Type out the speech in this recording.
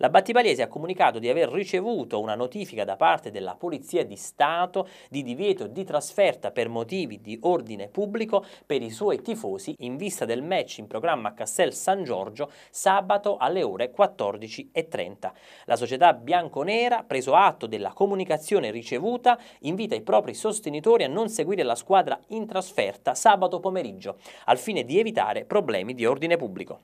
La Battibalesi ha comunicato di aver ricevuto una notifica da parte della Polizia di Stato di divieto di trasferta per motivi di ordine pubblico per i suoi tifosi in vista del match in programma a Castel San Giorgio sabato alle ore 14.30. La società bianconera, preso atto della comunicazione ricevuta, invita i propri sostenitori a non seguire la squadra in trasferta sabato pomeriggio, al fine di evitare problemi di ordine pubblico.